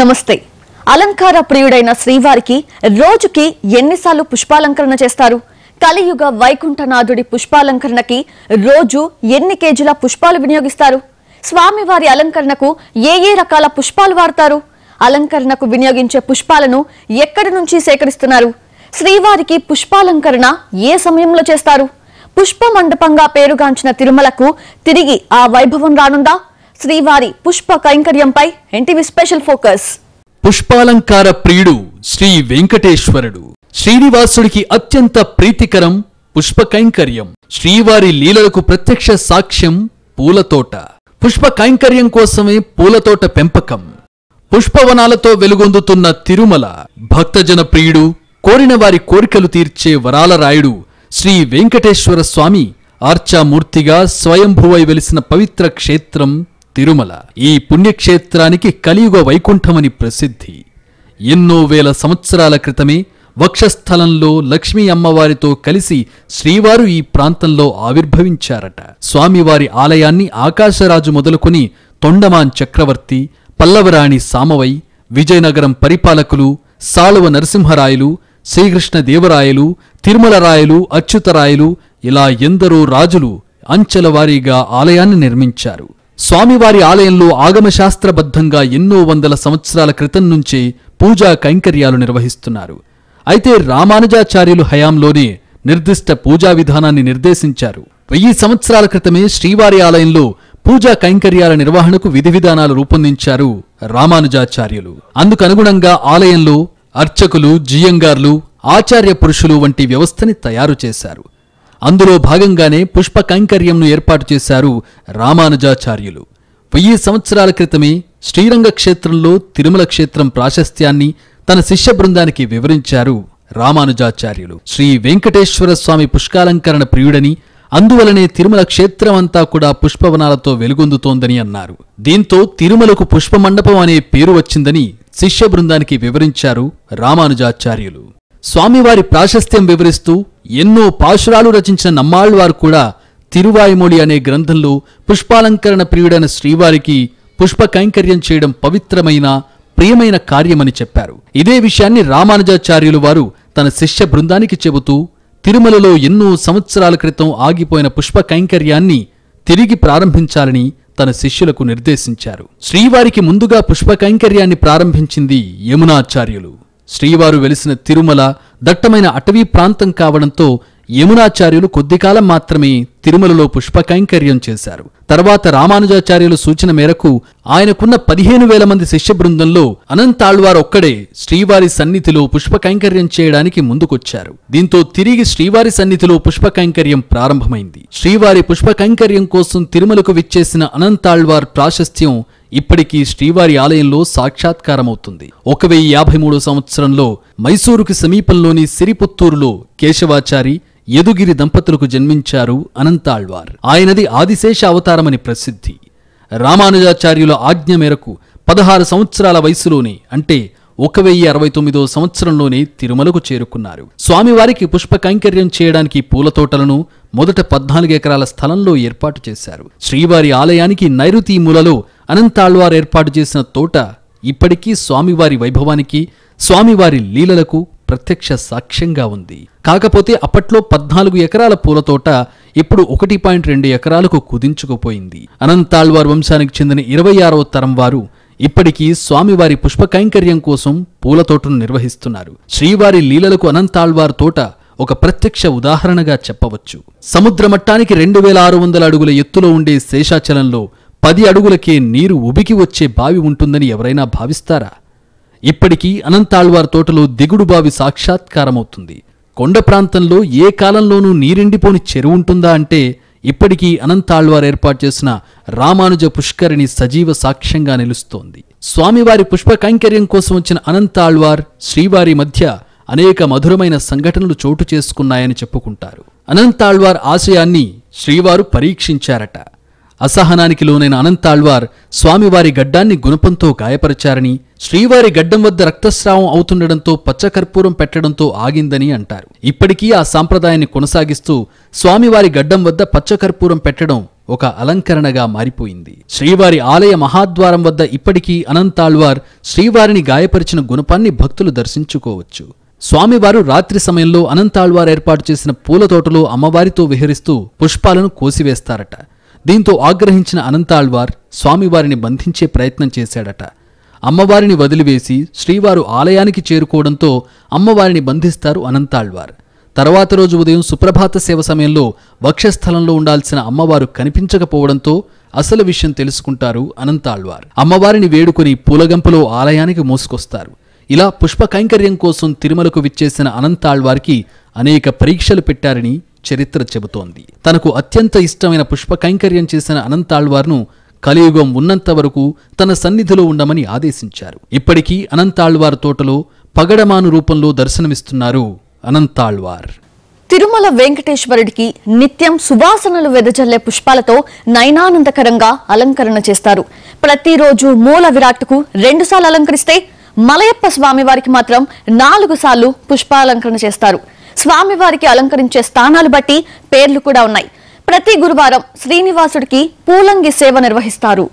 నమస్తే అలంకార ప్రియుడైన శ్రీవారికి రోజుకి ఎన్నిసార్లు పుష్పాలంకరణ చేస్తారు కలియుగ వైకుంఠనాథుడి పుష్పాలంకరణకి రోజు ఎన్ని కేజీల పుష్పాలు వినియోగిస్తారు స్వామివారి అలంకరణకు ఏ ఏ రకాల పుష్పాలు వాడతారు అలంకరణకు వినియోగించే పుష్పాలను ఎక్కడి నుంచి సేకరిస్తున్నారు శ్రీవారికి పుష్పాలంకరణ ఏ సమయంలో చేస్తారు పుష్ప మండపంగా పేరుగాంచిన తిరుమలకు తిరిగి ఆ వైభవం రానుందా శ్రీవారి పుష్ప కైంకర్యంపై ఎన్టీవి స్పెషల్ ఫోకస్ పుష్పాలంకార ప్రియుడు శ్రీ వెంకటేశ్వరుడు శ్రీనివాసుడికి అత్యంత ప్రీతికరం పుష్ప కైంకర్యం శ్రీవారి లీలలకు ప్రత్యక్ష సాక్ష్యం పూలతోట పుష్ప కైంకర్యం కోసమే పూలతోట పెంపకం పుష్పవనాలతో వెలుగొందుతున్న తిరుమల భక్తజన ప్రియుడు కోరిన వారి కోరికలు తీర్చే వరాల రాయుడు శ్రీ వెంకటేశ్వర స్వామి ఆర్చామూర్తిగా స్వయంభువై వెలిసిన పవిత్ర క్షేత్రం తిరుమల ఈ పుణ్యక్షేత్రానికి కలియుగ వైకుంఠమని ప్రసిద్ధి ఎన్నో వేల సంవత్సరాల క్రితమే వక్షస్థలంలో లక్ష్మీ అమ్మవారితో కలిసి శ్రీవారు ఈ ప్రాంతంలో ఆవిర్భవించారట స్వామివారి ఆలయాన్ని ఆకాశరాజు మొదలుకొని తొండమాన్ చక్రవర్తి పల్లవరాణి సామవై విజయనగరం పరిపాలకులు సాళువ నరసింహరాయలు శ్రీకృష్ణదేవరాయలు తిరుమలరాయలు అచ్యుతరాయలు ఇలా ఎందరో రాజులు అంచలవారీగా ఆలయాన్ని నిర్మించారు స్వామివారి ఆలయంలో ఆగమశాస్త్రబద్ధంగా ఎన్నో వందల సంవత్సరాల క్రితం నుంచే పూజా కైంకర్యాలు నిర్వహిస్తున్నారు అయితే రామానుజాచార్యులు హయాంలోనే నిర్దిష్ట పూజా విధానాన్ని నిర్దేశించారు వెయ్యి సంవత్సరాల క్రితమే శ్రీవారి ఆలయంలో పూజా కైంకర్యాల నిర్వహణకు విధి విధానాలు రూపొందించారు రామానుజాచార్యులు అందుకనుగుణంగా ఆలయంలో అర్చకులు జియంగార్లు ఆచార్య పురుషులు వంటి వ్యవస్థని తయారు చేశారు అందులో భాగంగానే పుష్ప కైంకర్యంను ఏర్పాటు చేశారు రామానుజాచార్యులు వెయ్యి సంవత్సరాల క్రితమే శ్రీరంగ క్షేత్రంలో తిరుమల క్షేత్రం ప్రాశస్త్యాన్ని తన శిష్య బృందానికి వివరించారు రామానుజాచార్యులు శ్రీ వెంకటేశ్వర స్వామి పుష్కాలంకరణ ప్రియుడని అందువలనే తిరుమల క్షేత్రమంతా కూడా పుష్పవనాలతో వెలుగొందుతోందని అన్నారు దీంతో తిరుమలకు పుష్పమండపం అనే పేరు వచ్చిందని శిష్య బృందానికి వివరించారు రామానుజాచార్యులు స్వామివారి ప్రాశస్త్యం వివరిస్తూ ఎన్నో పాశురాలు రచించిన నమ్మాళ్వారు కూడా తిరువాయిమొళి అనే గ్రంథంలో పుష్పాలంకరణ ప్రియుడైన శ్రీవారికి పుష్ప కైంకర్యం చేయడం పవిత్రమైన ప్రియమైన కార్యమని చెప్పారు ఇదే విషయాన్ని రామానుజాచార్యులు వారు తన శిష్య బృందానికి చెబుతూ తిరుమలలో ఎన్నో సంవత్సరాల క్రితం ఆగిపోయిన పుష్ప కైంకర్యాన్ని తిరిగి ప్రారంభించాలని తన శిష్యులకు నిర్దేశించారు శ్రీవారికి ముందుగా పుష్ప కైంకర్యాన్ని ప్రారంభించింది యమునాచార్యులు శ్రీవారు వెలిసిన తిరుమల దట్టమైన అటవీ ప్రాంతం కావడంతో యమునాచార్యులు కొద్దికాలం మాత్రమే తిరుమలలో పుష్ప కైంకర్యం చేశారు తర్వాత రామానుజాచార్యుల సూచన మేరకు ఆయనకున్న పదిహేను వేల మంది శిష్య బృందంలో అనంతాళ్వార్ ఒక్కడే శ్రీవారి సన్నిధిలో పుష్ప కైంకర్యం చేయడానికి ముందుకొచ్చారు దీంతో తిరిగి శ్రీవారి సన్నిధిలో పుష్ప కైంకర్యం ప్రారంభమైంది శ్రీవారి పుష్ప కైంకర్యం కోసం తిరుమలకు విచ్చేసిన అనంతాళ్వార్ ప్రాశస్త్యం ఇప్పటికీ శ్రీవారి ఆలయంలో సాక్షాత్కారమవుతుంది ఒక వెయ్యి యాభై మూడు సంవత్సరంలో మైసూరుకు సమీపంలోని సిరిపుత్తూరులో కేశవాచారి యదుగిరి దంపతులకు జన్మించారు అనంతాళ్వార్ ఆయనది ఆదిశేష అవతారమని ప్రసిద్ధి రామానుజాచార్యుల ఆజ్ఞ మేరకు పదహారు సంవత్సరాల వయసులోనే అంటే ఒక వెయ్యి అరవై తొమ్మిదో సంవత్సరంలోనే తిరుమలకు చేరుకున్నారు స్వామివారికి పుష్ప కైంకర్యం చేయడానికి పూలతోటలను మొదట పద్నాలుగు ఎకరాల స్థలంలో ఏర్పాటు చేశారు శ్రీవారి ఆలయానికి నైరుతి మూలలో అనంతాళ్వార్ ఏర్పాటు చేసిన తోట ఇప్పటికీ స్వామివారి వైభవానికి స్వామివారి లీలలకు ప్రత్యక్ష సాక్ష్యంగా ఉంది కాకపోతే అప్పట్లో పద్నాలుగు ఎకరాల పూలతోట ఇప్పుడు ఒకటి పాయింట్ రెండు ఎకరాలకు కుదించుకుపోయింది అనంతాళ్వార్ వంశానికి చెందిన ఇరవై ఆరవ తరం వారు ఇప్పటికీ స్వామివారి పుష్ప కైంకర్యం కోసం పూలతోటను నిర్వహిస్తున్నారు శ్రీవారి లీలలకు అనంతాళ్వార్ తోట ఒక ప్రత్యక్ష ఉదాహరణగా చెప్పవచ్చు సముద్ర మట్టానికి రెండు వేల ఆరు వందల అడుగుల ఎత్తులో ఉండే శేషాచలంలో పది అడుగులకే నీరు ఉబికి వచ్చే బావి ఉంటుందని ఎవరైనా భావిస్తారా ఇప్పటికీ అనంతాళ్వార్ తోటలో దిగుడు బావి సాక్షాత్కారమవుతుంది కొండ ప్రాంతంలో ఏ కాలంలోనూ నీరెండిపోని చెరువు ఉంటుందా అంటే ఇప్పటికీ అనంతాళ్వార్ ఏర్పాటు చేసిన రామానుజ పుష్కరిణి సజీవ సాక్ష్యంగా నిలుస్తోంది స్వామివారి పుష్ప కైంకర్యం కోసం వచ్చిన అనంతాళ్వార్ శ్రీవారి మధ్య అనేక మధురమైన సంఘటనలు చోటు చేసుకున్నాయని చెప్పుకుంటారు అనంతాళ్వార్ ఆశయాన్ని శ్రీవారు పరీక్షించారట అసహనానికి లోనైన అనంతాళ్వార్ స్వామివారి గడ్డాన్ని గుణపంతో గాయపరిచారని శ్రీవారి గడ్డం వద్ద రక్తస్రావం అవుతుండడంతో పచ్చకర్పూరం పెట్టడంతో ఆగిందని అంటారు ఇప్పటికీ ఆ సాంప్రదాయాన్ని కొనసాగిస్తూ స్వామివారి గడ్డం వద్ద పచ్చకర్పూరం పెట్టడం ఒక అలంకరణగా మారిపోయింది శ్రీవారి ఆలయ మహాద్వారం వద్ద ఇప్పటికీ అనంతాళ్వార్ శ్రీవారిని గాయపరిచిన గుణపాన్ని భక్తులు దర్శించుకోవచ్చు స్వామివారు రాత్రి సమయంలో అనంతాళ్వార్ ఏర్పాటు చేసిన పూలతోటలో అమ్మవారితో విహరిస్తూ పుష్పాలను కోసివేస్తారట దీంతో ఆగ్రహించిన అనంతాళ్వార్ స్వామివారిని బంధించే ప్రయత్నం చేశాడట అమ్మవారిని వదిలివేసి శ్రీవారు ఆలయానికి చేరుకోవడంతో అమ్మవారిని బంధిస్తారు అనంతాళ్వార్ తర్వాత రోజు ఉదయం సుప్రభాత సేవ సమయంలో వక్షస్థలంలో ఉండాల్సిన అమ్మవారు కనిపించకపోవడంతో అసలు విషయం తెలుసుకుంటారు అనంతాళ్వార్ అమ్మవారిని వేడుకొని పూలగంపలో ఆలయానికి మోసుకొస్తారు ఇలా పుష్ప కైంకర్యం కోసం తిరుమలకు విచ్చేసిన అనంతాళ్వార్కి అనేక పరీక్షలు పెట్టారని చరిత్ర చెబుతోంది తనకు అత్యంత ఇష్టమైన పుష్ప కైంకర్యం చేసిన అనంతాళ్వార్ను కలియుగం ఉన్నంత వరకు తన సన్నిధిలో ఉండమని ఆదేశించారు ఇప్పటికీ అనంతాళ్వార్ తోటలో పగడమాను రూపంలో దర్శనమిస్తున్నారు అనంతాళ్వార్ తిరుమల వెంకటేశ్వరుడికి నిత్యం సువాసనలు వెదజల్లే పుష్పాలతో నయనానందకరంగా అలంకరణ చేస్తారు ప్రతిరోజు మూల విరాట్కు రెండుసార్లు అలంకరిస్తే మలయప్ప స్వామివారికి మాత్రం నాలుగు సార్లు పుష్పాలంకరణ చేస్తారు స్వామివారికి అలంకరించే స్థానాలు బట్టి పేర్లు కూడా ఉన్నాయి ప్రతి గురువారం శ్రీనివాసుడికి పూలంగి సేవ నిర్వహిస్తారు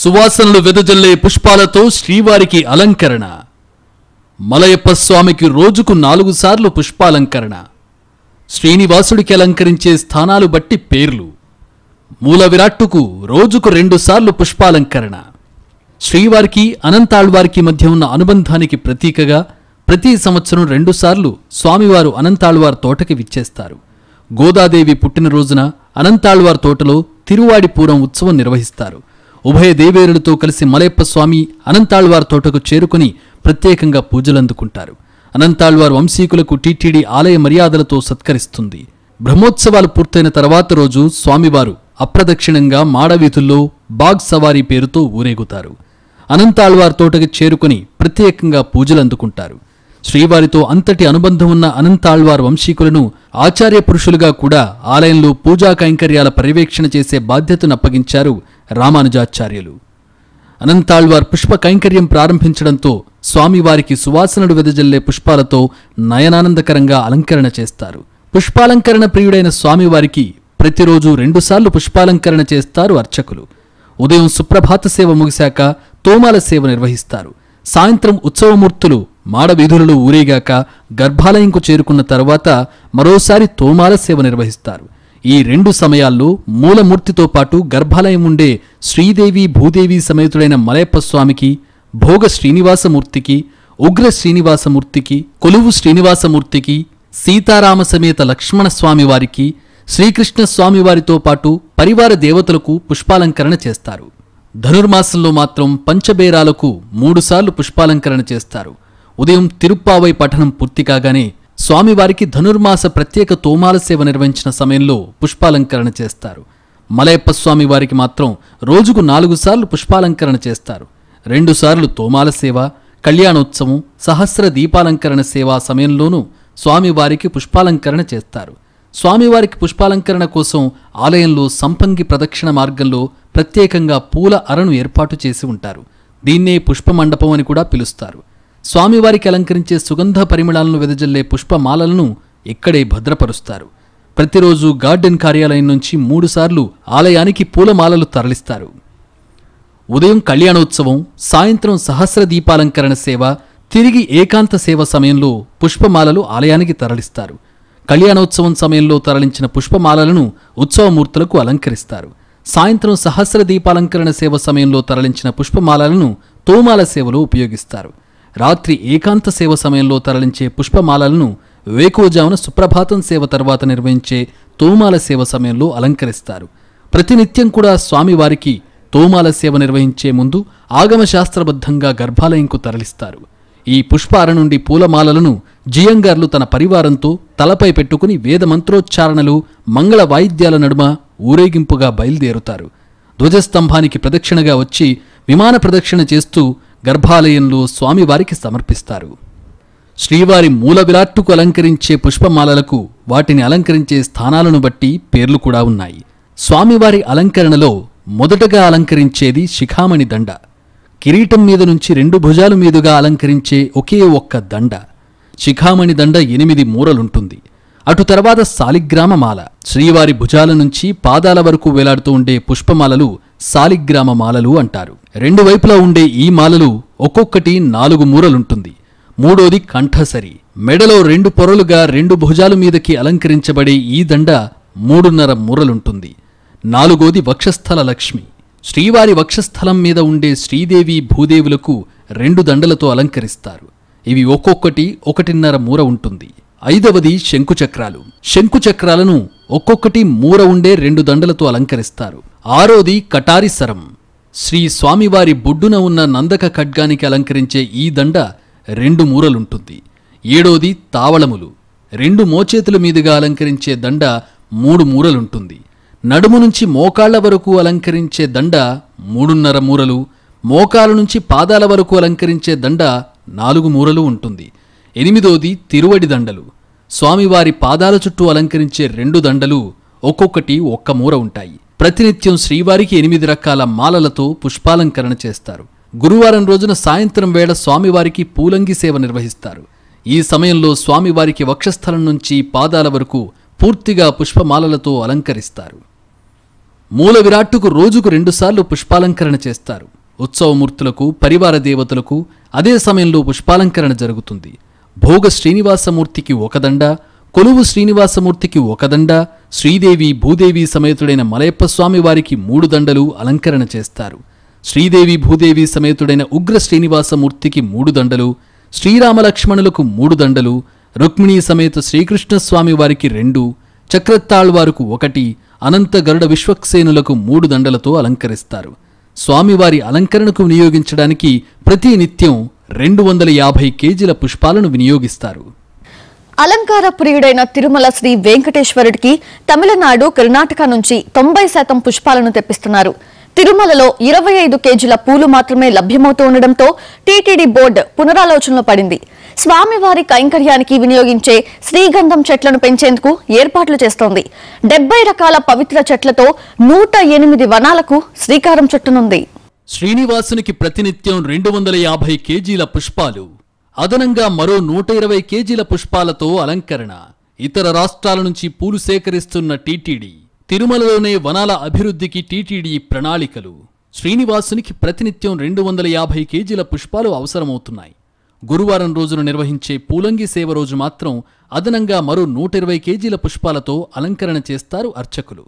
సువాసనలు వెదజల్లే పుష్పాలతో శ్రీవారికి అలంకరణ మలయప్ప స్వామికి రోజుకు నాలుగు సార్లు పుష్పాలంకరణ శ్రీనివాసుడికి అలంకరించే స్థానాలు బట్టి పేర్లు మూల విరాట్టుకు రోజుకు రెండుసార్లు పుష్పాలంకరణ శ్రీవారికి అనంతాళ్వారికి మధ్య ఉన్న అనుబంధానికి ప్రతీకగా ప్రతి సంవత్సరం రెండుసార్లు స్వామివారు అనంతాళ్వార్ తోటకి విచ్చేస్తారు గోదాదేవి పుట్టినరోజున అనంతాళ్వార్ తోటలో తిరువాడిపూరం ఉత్సవం నిర్వహిస్తారు ఉభయ దేవేరులతో కలిసి మలయప్ప స్వామి అనంతాళ్వార్ తోటకు చేరుకుని ప్రత్యేకంగా పూజలందుకుంటారు అనంతాళ్వార్ వంశీకులకు టీటీడీ ఆలయ మర్యాదలతో సత్కరిస్తుంది బ్రహ్మోత్సవాలు పూర్తయిన తర్వాత రోజు స్వామివారు అప్రదక్షిణంగా మాడవీధుల్లో బాగ్ సవారీ పేరుతో ఊరేగుతారు అనంతాళ్వార్ తోటకి చేరుకుని ప్రత్యేకంగా పూజలందుకుంటారు శ్రీవారితో అంతటి అనుబంధం ఉన్న అనంతాళ్వార్ వంశీకులను ఆచార్య పురుషులుగా కూడా ఆలయంలో పూజా కైంకర్యాల పర్యవేక్షణ చేసే బాధ్యతను అప్పగించారు రామానుజాచార్యులు అనంతాళ్వార్ పుష్ప కైంకర్యం ప్రారంభించడంతో స్వామివారికి సువాసనడు వెదజల్లే పుష్పాలతో నయనానందకరంగా అలంకరణ చేస్తారు పుష్పాలంకరణ ప్రియుడైన స్వామివారికి ప్రతిరోజు రెండుసార్లు పుష్పాలంకరణ చేస్తారు అర్చకులు ఉదయం సుప్రభాత సేవ ముగిశాక తోమాల సేవ నిర్వహిస్తారు సాయంత్రం ఉత్సవమూర్తులు మాడవీధులు ఊరేగాక గర్భాలయంకు చేరుకున్న తర్వాత మరోసారి తోమాల సేవ నిర్వహిస్తారు ఈ రెండు సమయాల్లో మూలమూర్తితో పాటు గర్భాలయం ఉండే శ్రీదేవి భూదేవి సమేతుడైన మలయప్ప స్వామికి భోగ శ్రీనివాసమూర్తికి ఉగ్ర శ్రీనివాసమూర్తికి కొలువు శ్రీనివాసమూర్తికి సీతారామ సమేత లక్ష్మణస్వామి వారికి శ్రీకృష్ణ స్వామివారితో పాటు పరివార దేవతలకు పుష్పాలంకరణ చేస్తారు ధనుర్మాసంలో మాత్రం పంచబేరాలకు మూడుసార్లు పుష్పాలంకరణ చేస్తారు ఉదయం తిరుప్పావై పఠనం పూర్తి కాగానే స్వామివారికి ధనుర్మాస ప్రత్యేక తోమాల సేవ నిర్వహించిన సమయంలో పుష్పాలంకరణ చేస్తారు మలయప్ప స్వామివారికి మాత్రం రోజుకు నాలుగు సార్లు పుష్పాలంకరణ చేస్తారు రెండుసార్లు తోమాల సేవ కళ్యాణోత్సవం సహస్ర దీపాలంకరణ సేవా సమయంలోనూ స్వామివారికి పుష్పాలంకరణ చేస్తారు స్వామివారికి పుష్పాలంకరణ కోసం ఆలయంలో సంపంగి ప్రదక్షిణ మార్గంలో ప్రత్యేకంగా పూల అరను ఏర్పాటు చేసి ఉంటారు దీన్నే పుష్పమండపం అని కూడా పిలుస్తారు స్వామివారికి అలంకరించే సుగంధ పరిమళాలను వెదజల్లే పుష్పమాలలను ఇక్కడే భద్రపరుస్తారు ప్రతిరోజు గార్డెన్ కార్యాలయం నుంచి మూడుసార్లు ఆలయానికి పూలమాలలు తరలిస్తారు ఉదయం కళ్యాణోత్సవం సాయంత్రం సహస్ర దీపాలంకరణ సేవ తిరిగి ఏకాంత సేవ సమయంలో పుష్పమాలలు ఆలయానికి తరలిస్తారు కళ్యాణోత్సవం సమయంలో తరలించిన పుష్పమాలలను ఉత్సవమూర్తులకు అలంకరిస్తారు సాయంత్రం సహస్ర దీపాలంకరణ సేవ సమయంలో తరలించిన పుష్పమాలలను తోమాల సేవలో ఉపయోగిస్తారు రాత్రి ఏకాంత సేవ సమయంలో తరలించే పుష్పమాలలను వేకోజామున సుప్రభాతం సేవ తర్వాత నిర్వహించే తోమాల సేవ సమయంలో అలంకరిస్తారు ప్రతినిత్యం కూడా స్వామివారికి తోమాల సేవ నిర్వహించే ముందు ఆగమశాస్త్రబద్ధంగా గర్భాలయంకు తరలిస్తారు ఈ పుష్పార నుండి పూలమాలలను జియంగార్లు తన పరివారంతో తలపై పెట్టుకుని వేదమంత్రోచ్చారణలు మంగళ వాయిద్యాల నడుమ ఊరేగింపుగా బయలుదేరుతారు ధ్వజస్తంభానికి ప్రదక్షిణగా వచ్చి విమాన ప్రదక్షిణ చేస్తూ గర్భాలయంలో స్వామివారికి సమర్పిస్తారు శ్రీవారి మూల విరాట్టుకు అలంకరించే పుష్పమాలలకు వాటిని అలంకరించే స్థానాలను బట్టి పేర్లు కూడా ఉన్నాయి స్వామివారి అలంకరణలో మొదటగా అలంకరించేది శిఖామణి దండ కిరీటం మీద నుంచి రెండు భుజాల మీదుగా అలంకరించే ఒకే ఒక్క దండ శిఖామణి దండ ఎనిమిది మూరలుంటుంది అటు తర్వాత సాలిగ్రామమాల శ్రీవారి భుజాల నుంచి పాదాల వరకు వేలాడుతూ ఉండే పుష్పమాలలు సాలిగ్రామ మాలలు అంటారు రెండు వైపులా ఉండే ఈ మాలలు ఒక్కొక్కటి నాలుగు మూరలుంటుంది మూడోది కంఠసరి మెడలో రెండు పొరలుగా రెండు భుజాల మీదకి అలంకరించబడే ఈ దండ మూడున్నర మూరలుంటుంది నాలుగోది వక్షస్థల లక్ష్మి శ్రీవారి వక్షస్థలం మీద ఉండే శ్రీదేవి భూదేవులకు రెండు దండలతో అలంకరిస్తారు ఇవి ఒక్కొక్కటి ఒకటిన్నర మూర ఉంటుంది ఐదవది శంకుచక్రాలు శంకుచక్రాలను ఒక్కొక్కటి మూర ఉండే రెండు దండలతో అలంకరిస్తారు ఆరోది కటారి సరం శ్రీ స్వామివారి బొడ్డున ఉన్న నందక ఖడ్గానికి అలంకరించే ఈ దండ రెండు మూరలుంటుంది ఏడోది తావళములు రెండు మోచేతుల మీదుగా అలంకరించే దండ మూడు మూరలుంటుంది నడుము నుంచి మోకాళ్ల వరకు అలంకరించే దండ మూడున్నర మూరలు మోకాల నుంచి పాదాల వరకు అలంకరించే దండ నాలుగు మూరలు ఉంటుంది ఎనిమిదోది తిరువడి దండలు స్వామివారి పాదాల చుట్టూ అలంకరించే రెండు దండలు ఒక్కొక్కటి ఒక్క మూర ఉంటాయి ప్రతినిత్యం శ్రీవారికి ఎనిమిది రకాల మాలలతో పుష్పాలంకరణ చేస్తారు గురువారం రోజున సాయంత్రం వేళ స్వామివారికి పూలంగి సేవ నిర్వహిస్తారు ఈ సమయంలో స్వామివారికి వక్షస్థలం నుంచి పాదాల వరకు పూర్తిగా పుష్పమాలలతో అలంకరిస్తారు మూల విరాట్టుకు రోజుకు రెండుసార్లు పుష్పాలంకరణ చేస్తారు ఉత్సవమూర్తులకు పరివార దేవతలకు అదే సమయంలో పుష్పాలంకరణ జరుగుతుంది భోగ శ్రీనివాసమూర్తికి ఒకదండ కొలువు శ్రీనివాసమూర్తికి ఒకదండ శ్రీదేవి భూదేవి సమేతుడైన మలయప్ప స్వామి వారికి మూడు దండలు అలంకరణ చేస్తారు శ్రీదేవి భూదేవి సమేతుడైన ఉగ్ర శ్రీనివాసమూర్తికి మూడు దండలు శ్రీరామలక్ష్మణులకు మూడు దండలు రుక్మిణీ సమేత శ్రీకృష్ణస్వామి వారికి రెండు వారుకు ఒకటి అనంత గరుడ విశ్వక్సేనులకు మూడు దండలతో అలంకరిస్తారు స్వామివారి అలంకరణకు వినియోగించడానికి ప్రతి నిత్యం రెండు వందల యాభై కేజీల పుష్పాలను వినియోగిస్తారు అలంకార ప్రియుడైన తిరుమల శ్రీ వెంకటేశ్వరుడికి తమిళనాడు కర్ణాటక నుంచి తొంభై శాతం పుష్పాలను తెప్పిస్తున్నారు తిరుమలలో ఇరవై ఐదు కేజీల పూలు మాత్రమే లభ్యమవుతూ ఉండడంతో టీటీడీ బోర్డు పునరాలోచనలో పడింది స్వామివారి కైంకర్యానికి వినియోగించే శ్రీగంధం చెట్లను పెంచేందుకు ఏర్పాట్లు చేస్తోంది డెబ్బై రకాల పవిత్ర చెట్లతో నూట ఎనిమిది వనాలకు శ్రీకారం చుట్టనుంది శ్రీనివాసునికి ప్రతినిత్యం రెండు వందల యాభై కేజీల పుష్పాలు అదనంగా మరో నూట ఇరవై కేజీల పుష్పాలతో అలంకరణ ఇతర రాష్ట్రాల నుంచి పూలు సేకరిస్తున్న టీటీడీ తిరుమలలోనే వనాల అభివృద్ధికి టీటీడీ ప్రణాళికలు శ్రీనివాసునికి ప్రతినిత్యం రెండు వందల యాభై కేజీల పుష్పాలు అవసరమవుతున్నాయి గురువారం రోజున నిర్వహించే పూలంగి సేవ రోజు మాత్రం అదనంగా మరో నూట ఇరవై కేజీల పుష్పాలతో అలంకరణ చేస్తారు అర్చకులు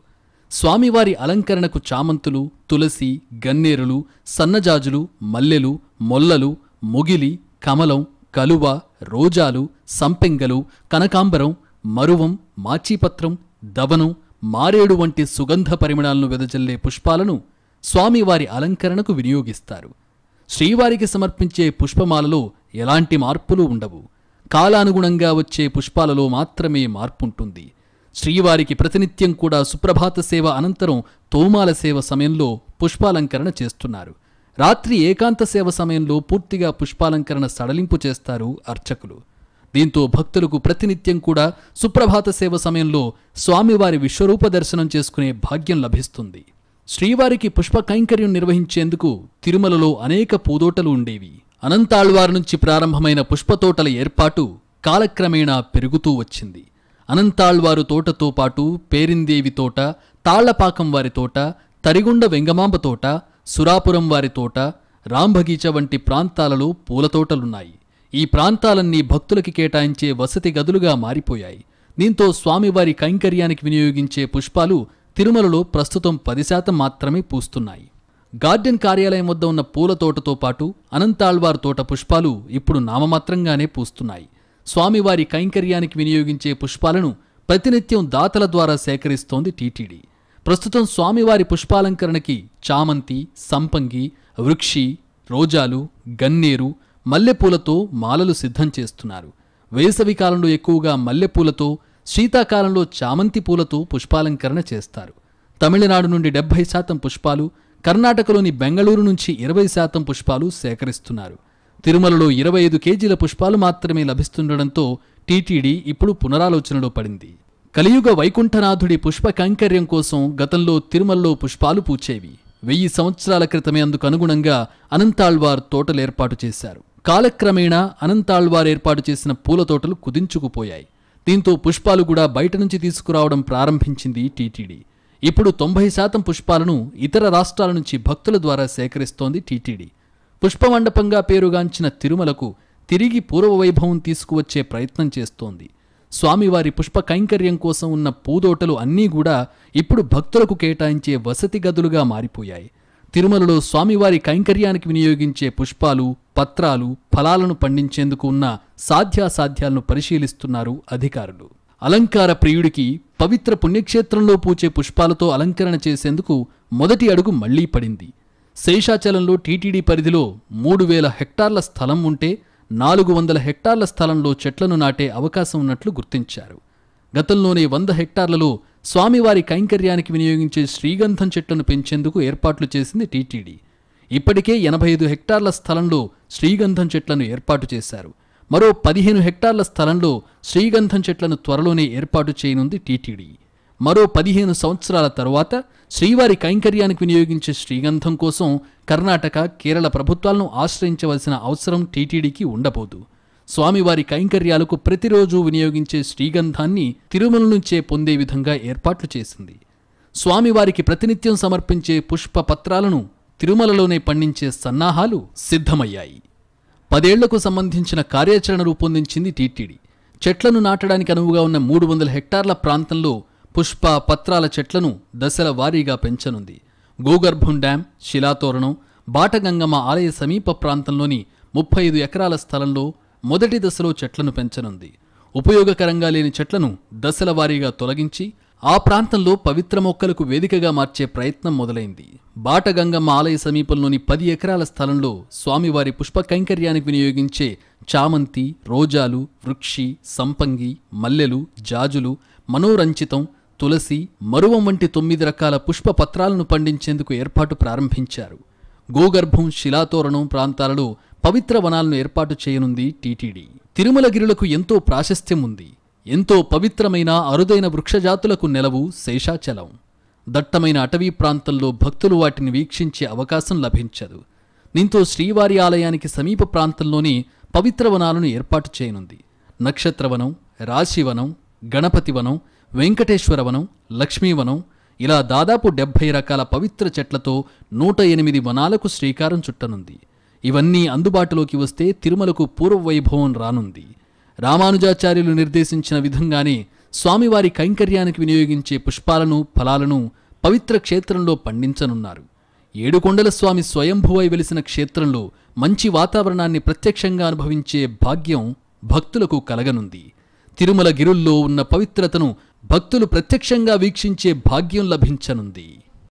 స్వామివారి అలంకరణకు చామంతులు తులసి గన్నేరులు సన్నజాజులు మల్లెలు మొల్లలు ముగిలి కమలం కలువ రోజాలు సంపెంగలు కనకాంబరం మరువం మాచీపత్రం దవనం మారేడు వంటి సుగంధ పరిమళాలను వెదజల్లే పుష్పాలను స్వామివారి అలంకరణకు వినియోగిస్తారు శ్రీవారికి సమర్పించే పుష్పమాలలో ఎలాంటి మార్పులు ఉండవు కాలానుగుణంగా వచ్చే పుష్పాలలో మాత్రమే మార్పుంటుంది శ్రీవారికి ప్రతినిత్యం కూడా సుప్రభాత సేవ అనంతరం తోమాల సేవ సమయంలో పుష్పాలంకరణ చేస్తున్నారు రాత్రి ఏకాంత సేవ సమయంలో పూర్తిగా పుష్పాలంకరణ సడలింపు చేస్తారు అర్చకులు దీంతో భక్తులకు ప్రతినిత్యం కూడా సుప్రభాత సేవ సమయంలో స్వామివారి విశ్వరూప దర్శనం చేసుకునే భాగ్యం లభిస్తుంది శ్రీవారికి పుష్ప కైంకర్యం నిర్వహించేందుకు తిరుమలలో అనేక పూదోటలు ఉండేవి అనంతాళ్వారు నుంచి ప్రారంభమైన పుష్పతోటల ఏర్పాటు కాలక్రమేణా పెరుగుతూ వచ్చింది అనంతాళ్వారు తోటతో పాటు పేరిందేవి తోట తాళ్లపాకం వారి తోట తరిగుండ వెంగమాంబ తోట సురాపురం వారి తోట రాంభగీచ వంటి ప్రాంతాలలో పూలతోటలున్నాయి ఈ ప్రాంతాలన్నీ భక్తులకి కేటాయించే వసతి గదులుగా మారిపోయాయి దీంతో స్వామివారి కైంకర్యానికి వినియోగించే పుష్పాలు తిరుమలలో ప్రస్తుతం పది శాతం మాత్రమే పూస్తున్నాయి గార్డెన్ కార్యాలయం వద్ద ఉన్న పూల తోటతో పాటు అనంతాళ్వార్ తోట పుష్పాలు ఇప్పుడు నామమాత్రంగానే పూస్తున్నాయి స్వామివారి కైంకర్యానికి వినియోగించే పుష్పాలను ప్రతినిత్యం దాతల ద్వారా సేకరిస్తోంది టీటీడీ ప్రస్తుతం స్వామివారి పుష్పాలంకరణకి చామంతి సంపంగి వృక్షి రోజాలు గన్నేరు మల్లెపూలతో మాలలు సిద్ధం చేస్తున్నారు వేసవికాలంలో ఎక్కువగా మల్లెపూలతో శీతాకాలంలో చామంతి పూలతో పుష్పాలంకరణ చేస్తారు తమిళనాడు నుండి డెబ్బై శాతం పుష్పాలు కర్ణాటకలోని బెంగళూరు నుంచి ఇరవై శాతం పుష్పాలు సేకరిస్తున్నారు తిరుమలలో ఇరవై ఐదు కేజీల పుష్పాలు మాత్రమే లభిస్తుండటంతో టీటీడీ ఇప్పుడు పునరాలోచనలో పడింది కలియుగ వైకుంఠనాథుడి పుష్ప కైంకర్యం కోసం గతంలో తిరుమలలో పుష్పాలు పూచేవి వెయ్యి సంవత్సరాల క్రితమే అందుకు అనుగుణంగా అనంతాళ్వార్ తోటలేర్పాటు చేశారు కాలక్రమేణా అనంతాళ్వార్ ఏర్పాటు చేసిన పూల తోటలు కుదించుకుపోయాయి దీంతో పుష్పాలు కూడా బయట నుంచి తీసుకురావడం ప్రారంభించింది టీటీడీ ఇప్పుడు తొంభై శాతం పుష్పాలను ఇతర రాష్ట్రాల నుంచి భక్తుల ద్వారా సేకరిస్తోంది టీటీడీ పుష్పమండపంగా పేరుగాంచిన తిరుమలకు తిరిగి పూర్వవైభవం తీసుకువచ్చే ప్రయత్నం చేస్తోంది స్వామివారి పుష్ప కైంకర్యం కోసం ఉన్న పూదోటలు అన్నీ కూడా ఇప్పుడు భక్తులకు కేటాయించే వసతి గదులుగా మారిపోయాయి తిరుమలలో స్వామివారి కైంకర్యానికి వినియోగించే పుష్పాలు పత్రాలు ఫలాలను పండించేందుకు ఉన్న సాధ్యాసాధ్యాలను పరిశీలిస్తున్నారు అధికారులు అలంకార ప్రియుడికి పవిత్ర పుణ్యక్షేత్రంలో పూచే పుష్పాలతో అలంకరణ చేసేందుకు మొదటి అడుగు మళ్లీ పడింది శేషాచలంలో టీటీడీ పరిధిలో మూడు వేల హెక్టార్ల స్థలం ఉంటే నాలుగు వందల హెక్టార్ల స్థలంలో చెట్లను నాటే అవకాశం ఉన్నట్లు గుర్తించారు గతంలోనే వంద హెక్టార్లలో స్వామివారి కైంకర్యానికి వినియోగించే శ్రీగంధం చెట్లను పెంచేందుకు ఏర్పాట్లు చేసింది టీటీడీ ఇప్పటికే ఎనభై ఐదు హెక్టార్ల స్థలంలో శ్రీగంధం చెట్లను ఏర్పాటు చేశారు మరో పదిహేను హెక్టార్ల స్థలంలో శ్రీగంధం చెట్లను త్వరలోనే ఏర్పాటు చేయనుంది టీటీడీ మరో పదిహేను సంవత్సరాల తరువాత శ్రీవారి కైంకర్యానికి వినియోగించే శ్రీగంధం కోసం కర్ణాటక కేరళ ప్రభుత్వాలను ఆశ్రయించవలసిన అవసరం టీటీడీకి ఉండబోదు స్వామివారి కైంకర్యాలకు ప్రతిరోజు వినియోగించే శ్రీగంధాన్ని తిరుమల నుంచే పొందే విధంగా ఏర్పాట్లు చేసింది స్వామివారికి ప్రతినిత్యం సమర్పించే పుష్ప పత్రాలను తిరుమలలోనే పండించే సన్నాహాలు సిద్ధమయ్యాయి పదేళ్లకు సంబంధించిన కార్యాచరణ రూపొందించింది టీటీడీ చెట్లను నాటడానికి అనువుగా ఉన్న మూడు వందల హెక్టార్ల ప్రాంతంలో పుష్ప పత్రాల చెట్లను దశల వారీగా పెంచనుంది గోగర్భం డ్యాం శిలాతోరణం బాటగంగమ్మ ఆలయ సమీప ప్రాంతంలోని ముప్పై ఐదు ఎకరాల స్థలంలో మొదటి దశలో చెట్లను పెంచనుంది ఉపయోగకరంగా లేని చెట్లను దశల వారీగా తొలగించి ఆ ప్రాంతంలో పవిత్ర మొక్కలకు వేదికగా మార్చే ప్రయత్నం మొదలైంది బాటగంగమ్మ ఆలయ సమీపంలోని పది ఎకరాల స్థలంలో స్వామివారి పుష్ప కైంకర్యానికి వినియోగించే చామంతి రోజాలు వృక్షి సంపంగి మల్లెలు జాజులు మనోరంచితం తులసి మరువం వంటి తొమ్మిది రకాల పుష్ప పత్రాలను పండించేందుకు ఏర్పాటు ప్రారంభించారు గోగర్భం శిలాతోరణం ప్రాంతాలలో పవిత్ర వనాలను ఏర్పాటు చేయనుంది టీటీడీ తిరుమలగిరులకు ఎంతో ప్రాశస్త్యం ఉంది ఎంతో పవిత్రమైన అరుదైన వృక్షజాతులకు నెలవు శేషాచలం దట్టమైన అటవీ ప్రాంతంలో భక్తులు వాటిని వీక్షించే అవకాశం లభించదు దీంతో శ్రీవారి ఆలయానికి సమీప ప్రాంతంలోని పవిత్ర వనాలను ఏర్పాటు చేయనుంది నక్షత్రవనం రాశివనం గణపతి వనం వెంకటేశ్వర వనం లక్ష్మీవనం ఇలా దాదాపు డెబ్భై రకాల పవిత్ర చెట్లతో నూట ఎనిమిది వనాలకు శ్రీకారం చుట్టనుంది ఇవన్నీ అందుబాటులోకి వస్తే తిరుమలకు పూర్వవైభవం రానుంది రామానుజాచార్యులు నిర్దేశించిన విధంగానే స్వామివారి కైంకర్యానికి వినియోగించే పుష్పాలను ఫలాలను పవిత్ర క్షేత్రంలో పండించనున్నారు ఏడుకొండల స్వామి స్వయంభువై వెలిసిన క్షేత్రంలో మంచి వాతావరణాన్ని ప్రత్యక్షంగా అనుభవించే భాగ్యం భక్తులకు కలగనుంది తిరుమల గిరుల్లో ఉన్న పవిత్రతను భక్తులు ప్రత్యక్షంగా వీక్షించే భాగ్యం లభించనుంది